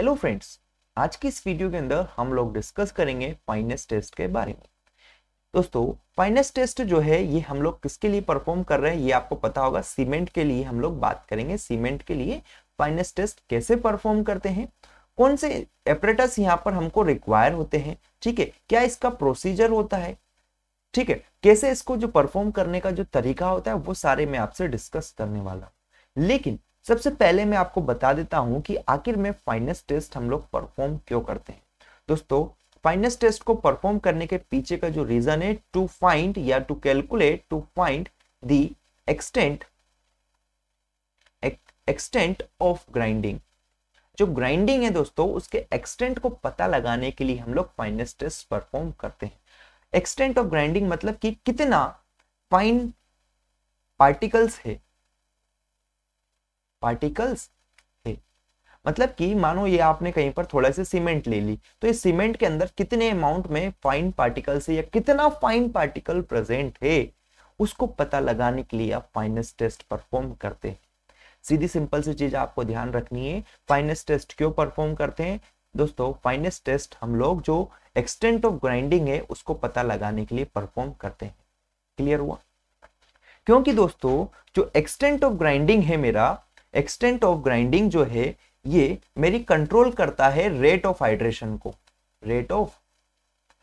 Hello friends आज की इस वीडियो के अंदर हम लोग डिस्कस करेंगे पाइनस टेस्ट के बारे में दोस्तों पाइनस टेस्ट जो है ये हम लोग किसके लिए परफॉर्म कर रहे हैं ये आपको पता होगा सीमेंट के लिए हम लोग बात करेंगे सीमेंट के लिए पाइनस टेस्ट कैसे परफॉर्म करते हैं कौन से एपरेटस यहाँ पर हमको रिक्वायर होते हैं ठीक है क्या इसका प्रोसीजर होता है ठीक है कैसे इसको जो परफॉर्म करने का जो तरीका होता है वो सारे मैं आपसे डिस्कस करने वाला लेकिन सबसे पहले मैं आपको बता देता हूं कि आखिर में फाइनेस टेस्ट हम लोग परफॉर्म क्यों करते हैं दोस्तों फाइनेस टेस्ट को परफॉर्म करने के पीछे का जो रीजन है टू फाइंड या to calculate to find the extent extent of grinding जो ग्राइंडिंग है दोस्तों उसके एक्सटेंट को पता लगाने के लिए हम लोग फाइनेस टेस्ट परफॉर्म करते हैं एक्सटेंट ऑफ ग्राइंडिंग मतलब कि कितना फाइन पार्टिकल्स है पार्टिकल्स थे मतलब कि मानो ये आपने कहीं पर थोड़ा से सीमेंट ले ली तो ये सीमेंट के अंदर कितने अमाउंट में फाइन पार्टिकल्स है या कितना फाइन पार्टिकल प्रेजेंट है उसको पता लगाने के लिए आप फाइनेस टेस्ट परफॉर्म करते हैं सीधी सिंपल सी चीज आपको ध्यान रखनी है फाइनेस टेस्ट क्यों परफॉर्म करते हैं दोस्तों फाइनेस टेस्ट हम लोग जो एक्सटेंट ऑफ ग्राइंडिंग है उसको पता लगाने के लिए परफॉर्म करते हैं क्लियर हुआ क्योंकि दोस्तों जो एक्सटेंट ऑफ ग्राइंडिंग है मेरा एक्सटेंट ऑफ ग्राइंडिंग जो है ये मेरी कंट्रोल करता है रेट ऑफ हाइड्रेशन को रेट ऑफ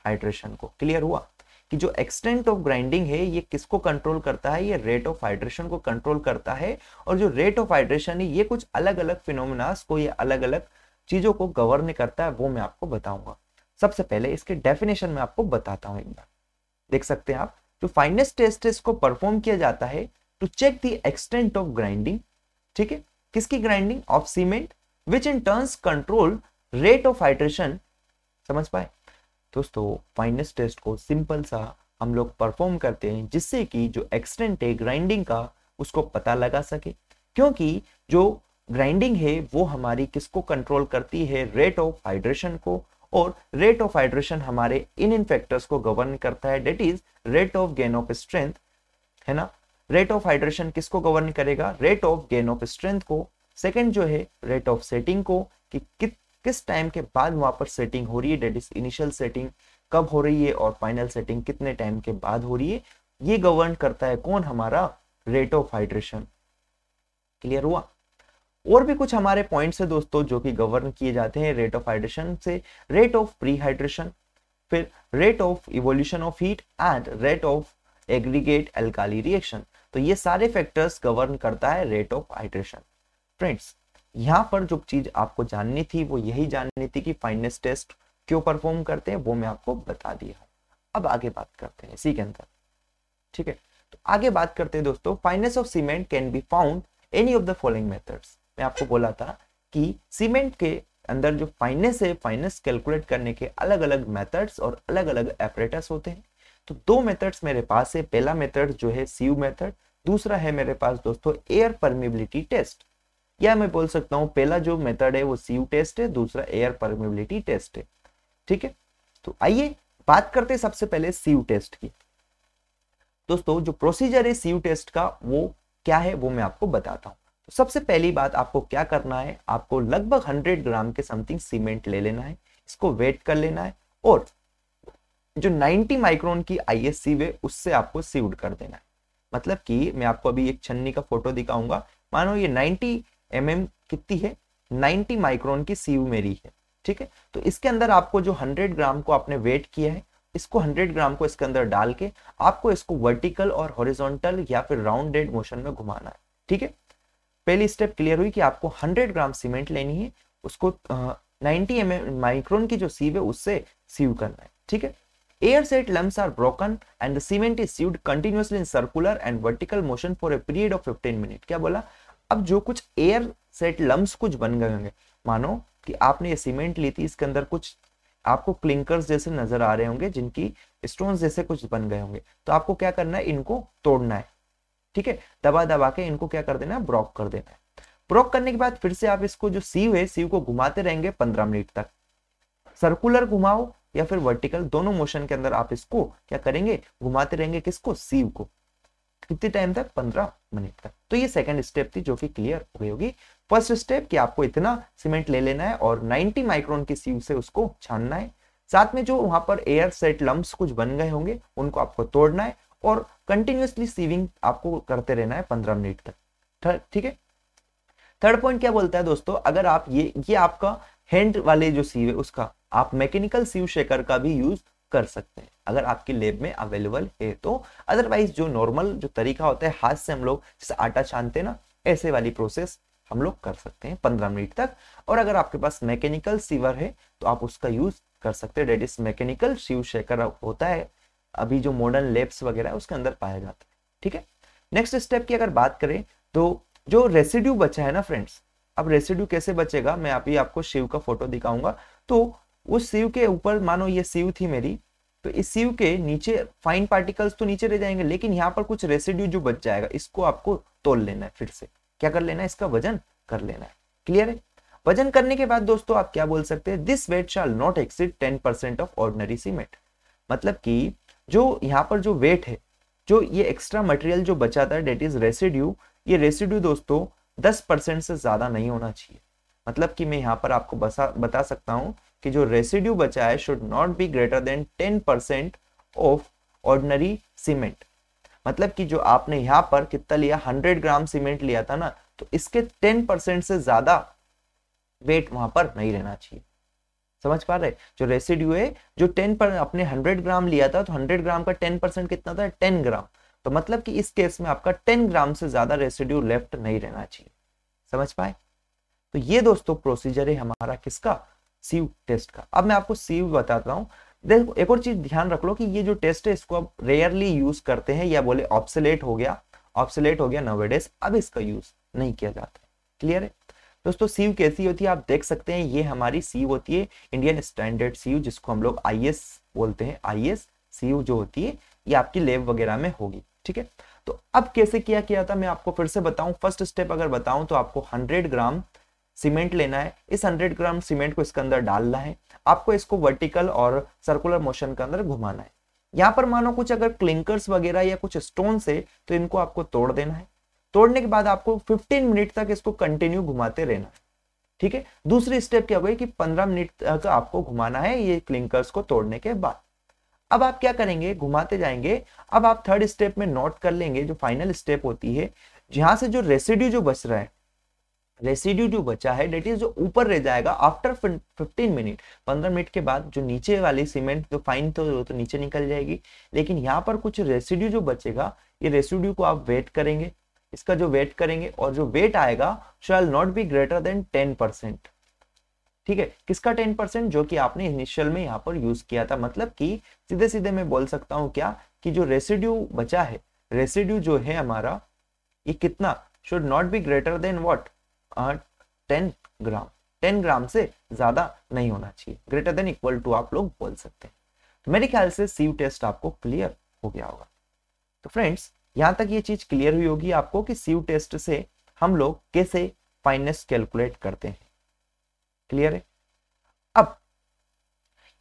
हाइड्रेशन को क्लियर हुआ कि जो एक्सटेंट ऑफ ग्राइंडिंग है ये किसको कंट्रोल करता है ये रेट ऑफ हाइड्रेशन को कंट्रोल करता है और जो रेट ऑफ हाइड्रेशन है ये कुछ अलग अलग फिनोमिनास को ये अलग अलग चीजों को गवर्न करता है वो मैं आपको बताऊंगा सबसे पहले इसके डेफिनेशन में आपको बताता हूँ एक बार देख सकते हैं आप जो फाइनेस्ट टेस्ट इसको परफॉर्म किया जाता है to check the extent of grinding ठीक है किसकी grinding of cement which in turns control rate of hydration समझ पाए दोस्तों फाइनेस टेस्ट को सिंपल सा हम लोग परफॉर्म करते हैं जिससे कि जो एक्सटेंट है ग्राइंडिंग का उसको पता लगा सके क्योंकि जो ग्राइंडिंग है वो हमारी किसको कंट्रोल करती है रेट ऑफ हाइड्रेशन को और रेट ऑफ हाइड्रेशन हमारे इन इन फैक्टर्स को गवर्न करता है that is rate of gain of strength है ना रेट ऑफ हाइड्रेशन किसको गवर्न करेगा rate of gain of strength को सेकेंड जो है रेट ऑफ सेटिंग को कि कि, किस टाइम के बाद वहां पर सेटिंग हो रही है डेट इज इनिशियल सेटिंग कब हो रही है और फाइनल सेटिंग कितने टाइम के बाद हो रही है ये गवर्न करता है कौन हमारा रेट ऑफ हाइड्रेशन क्लियर हुआ और भी कुछ हमारे पॉइंट्स है दोस्तों जो कि गवर्न किए जाते हैं रेट ऑफ हाइड्रेशन से रेट ऑफ प्री हाइड्रेशन फिर rate of evolution of heat and rate of aggregate alkali reaction तो ये सारे फैक्टर्स गवर्न करता है रेट ऑफ हाइड्रेशन फ्रेंड्स यहाँ पर जो चीज आपको जाननी थी वो यही जाननी थी कि फाइनेस टेस्ट क्यों परफॉर्म करते हैं वो मैं आपको बता दिया अब आगे बात करते हैं इसी के अंदर ठीक है तो आगे बात करते हैं दोस्तों fineness of cement can be found any of the following methods मैं आपको बोला था कि सीमेंट के अंदर जो फाइनेस है फाइनेस कैलकुलेट करने के अलग अलग मेथड्स और अलग अलग एपरेटस होते हैं तो दो मेथड्स मेरे पास है पहला मेथड जो है सीव मेथड दूसरा है मेरे पास दोस्तों एयर परमिबिलिटी टेस्ट या मैं बोल सकता हूँ पहला जो मेथड है वो सीव टेस्ट है दूसरा एयर परमिबिलिटी टेस्ट है ठीक है तो आइए बात करते हैं सबसे पहले सीव टेस्ट की दोस्तों जो प्रोसीजर है सीव टेस्ट का वो क्या है वो मैं आपको बताता हूँ तो सबसे पहली बात आपको क्या करना है आपको लगभग 100 ग्राम के समथिंग सीमेंट ले लेना है इसको वेट कर लेना है और जो 90 माइक्रोन की आई एस सी वे उससे आपको सीवड कर देना है मतलब कि मैं आपको अभी एक छन्नी का फोटो दिखाऊंगा मानो ये 90 एम mm कितनी है 90 माइक्रोन की सीव मेरी है ठीक है तो इसके अंदर आपको जो 100 ग्राम को आपने वेट किया है इसको 100 ग्राम को इसके अंदर डाल के आपको इसको वर्टिकल और हॉरिजोंटल या फिर राउंडेड मोशन में घुमाना है ठीक है पहली स्टेप क्लियर हुई कि आपको हंड्रेड ग्राम सीमेंट लेनी है उसको नाइन्टी एम माइक्रोन की जो सीव है उससे सीव करना है ठीक है Air-set lumps are broken and the cement is sewed continuously in circular and vertical motion for a period of 15 minutes. kya bola ab jo kuch air set lumps kuch ban gaye honge mano ki aapne ye cement li thi iske andar kuch आपको clinkers जैसे नजर आ रहे होंगे जिनकी stone जैसे कुछ बन गए होंगे तो आपको क्या करना है इनको तोड़ना है ठीक है दबा दबा के इनको क्या कर देना है ब्रॉक कर देना है ब्रॉक करने के बाद फिर से आप इसको जो सीव है सीव को घुमाते रहेंगे पंद्रह मिनट तक सर्कुलर घुमाओ या फिर वर्टिकल दोनों मोशन के अंदर आप इसको क्या करेंगे घुमाते रहेंगे किसको सीव को कितने टाइम तक पंद्रह मिनट तक तो ये सेकंड स्टेप थी जो कि क्लियर हो गई होगी फर्स्ट स्टेप कि आपको इतना सीमेंट ले लेना है और 90 माइक्रोन की सीव से उसको छानना है साथ में जो वहां पर एयर सेट लम्ब कुछ बन गए होंगे उनको आपको तोड़ना है और कंटिन्यूसली सीविंग आपको करते रहना है पंद्रह मिनट तक ठीक है थर्ड पॉइंट क्या बोलता है दोस्तों अगर आप ये ये आपका हैंड वाले जो सीव है उसका आप मैकेनिकल सीव शेकर का भी यूज कर सकते हैं अगर आपकी लेब में अवेलेबल है तो अदरवाइज जो नॉर्मल जो तरीका होता है हाथ से हम लोग जैसे आटा छानते ना ऐसे वाली प्रोसेस हम लोग कर सकते हैं पंद्रह मिनट तक और अगर आपके पास मैकेनिकल सीवर है तो आप उसका यूज कर सकते हैं that is mechanical sieve shaker होता है अभी जो मॉडर्न लेब्स वगैरह उसके अंदर पाया जाता है ठीक है नेक्स्ट स्टेप की अगर बात करें तो जो रेसिड्यू बचा है ना फ्रेंड्स अब रेसिड्यू कैसे बचेगा मैं अभी आपको शिव का फोटो दिखाऊंगा तो उस शिव के ऊपर मानो ये शिव थी मेरी तो इस शिव के नीचे फाइन पार्टिकल्स तो नीचे रह जाएंगे लेकिन यहाँ पर कुछ रेसिड्यू जो बच जाएगा इसको आपको तोल लेना है फिर से क्या कर लेना है इसका वजन कर लेना है क्लियर है वजन करने के बाद दोस्तों आप क्या बोल सकते हैं this weight shall not exceed ten percent of ordinary cement मतलब कि जो यहाँ पर जो वेट है जो ये एक्स्ट्रा मटेरियल जो बचा था डेट इज रेसिड्यू ये रेसिड्यू दोस्तों दस परसेंट से ज़्यादा नहीं होना चाहिए मतलब कि मैं यहाँ पर आपको बसा बता सकता हूँ कि जो रेसिड्यू बचा है should not be greater than ten percent of ordinary cement मतलब कि जो आपने यहाँ पर कितना लिया हंड्रेड ग्राम सीमेंट लिया था ना तो इसके टेन परसेंट से ज़्यादा वेट वहां पर नहीं रहना चाहिए समझ पा रहे जो रेसिड्यू है जो टेन पर अपने हंड्रेड ग्राम लिया था तो हंड्रेड ग्राम का टेन परसेंट कितना था टेन ग्राम तो मतलब कि इस केस में आपका 10 ग्राम से ज़्यादा रेसिड्यू लेफ्ट नहीं रहना चाहिए समझ पाए तो ये दोस्तों प्रोसीजर है हमारा किसका सीव टेस्ट का अब मैं आपको सीव बताता हूँ देखो एक और चीज़ ध्यान रख लो कि ये जो टेस्ट है इसको आप रेयरली यूज़ करते हैं या बोले ऑप्सलेट हो गया ऑप्सलेट हो गया नवेडेस अब इसका यूज़ नहीं किया जाता क्लियर है दोस्तों सीव कैसी होती है आप देख सकते हैं ये हमारी सीव होती है इंडियन स्टैंडर्ड सीव जिसको हम लोग आई बोलते हैं आई सीव जो होती है ये आपकी लेब वगैरह में होगी ठीक है तो अब कैसे किया किया था मैं आपको फिर से बताऊं फर्स्ट स्टेप अगर बताऊं तो आपको 100 ग्राम सीमेंट लेना है इस 100 ग्राम सीमेंट को इसके अंदर डालना है आपको इसको वर्टिकल और सर्कुलर मोशन के अंदर घुमाना है यहां पर मानो कुछ अगर क्लिंकर्स वगैरह या कुछ स्टोन से तो इनको आपको तोड़ देना है तोड़ने के बाद आपको फिफ्टीन मिनट तक इसको कंटिन्यू घुमाते रहना है ठीक है दूसरी स्टेप क्या हुआ कि 15 मिनट तक आपको घुमाना है ये क्लिंकर्स को तोड़ने के बाद अब आप क्या करेंगे घुमाते जाएंगे अब आप थर्ड स्टेप में नोट कर लेंगे जो फाइनल स्टेप होती है जहां से जो रेसिड्यू जो बच रहा है रेसिड्यू जो बचा है डेट इज जो ऊपर रह जाएगा आफ्टर 15 मिनट 15 मिनट के बाद जो नीचे वाली सीमेंट जो फाइन तो, तो नीचे निकल जाएगी लेकिन यहाँ पर कुछ रेसिड्यू जो बचेगा ये रेसिड्यू को आप वेट करेंगे इसका जो वेट करेंगे और जो वेट आएगा shall not be greater than ten percent ठीक है किसका टेन परसेंट जो कि आपने इनिशियल में यहाँ पर यूज किया था मतलब कि सीधे सीधे मैं बोल सकता हूँ क्या कि जो रेसिड्यू बचा है रेसिड्यू जो है हमारा ये कितना should not be greater than what ten gram ten gram से ज्यादा नहीं होना चाहिए ग्रेटर देन इक्वल टू आप लोग बोल सकते हैं तो मेरे ख्याल से सीव टेस्ट e आपको क्लियर हो गया होगा तो फ्रेंड्स यहाँ तक ये चीज क्लियर हुई होगी आपको कि सीव टेस्ट e से हम लोग कैसे फाइनेस कैलकुलेट करते हैं क्लियर है अब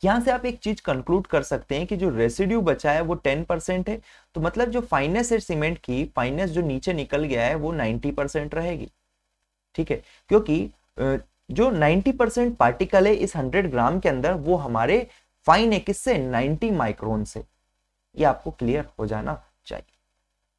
यहां से आप एक चीज कंक्लूड कर सकते हैं कि जो रेसिड्यू बचा है वो टेन परसेंट है तो मतलब जो फाइनेस है सीमेंट की फाइनेस जो नीचे निकल गया है वो नाइन्टी परसेंट रहेगी ठीक है क्योंकि जो 90 परसेंट पार्टिकल है इस 100 ग्राम के अंदर वो हमारे फाइन है किससे 90 माइक्रोन से ये आपको क्लियर हो जाना चाहिए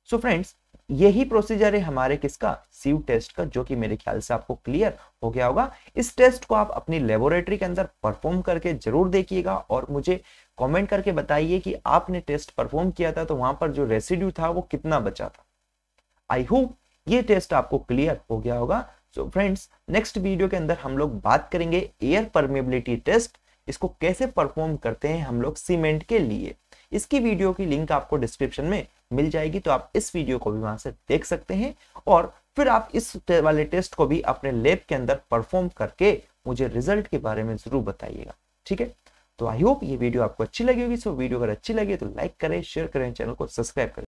सो so फ्रेंड्स यही प्रोसीजर है हमारे किसका सीव टेस्ट का जो कि मेरे ख्याल से आपको क्लियर हो गया होगा इस टेस्ट को आप अपनी लेबोरेटरी के अंदर परफॉर्म करके जरूर देखिएगा और मुझे कमेंट करके बताइए कि आपने टेस्ट परफॉर्म किया था तो वहां पर जो रेसिड्यू था वो कितना बचा था आई होप ये टेस्ट आपको क्लियर हो गया होगा सो फ्रेंड्स नेक्स्ट वीडियो के अंदर हम लोग बात करेंगे एयर परमेबिलिटी टेस्ट इसको कैसे परफॉर्म करते हैं हम लोग सीमेंट के लिए इसकी वीडियो की लिंक आपको डिस्क्रिप्शन में मिल जाएगी तो आप इस वीडियो को भी वहां से देख सकते हैं और फिर आप इस वाले टेस्ट को भी अपने लेब के अंदर परफॉर्म करके मुझे रिजल्ट के बारे में जरूर बताइएगा ठीक है तो आई होप ये वीडियो आपको अच्छी लगी होगी सो वीडियो अगर अच्छी लगी तो लाइक करें शेयर करें चैनल को सब्सक्राइब करें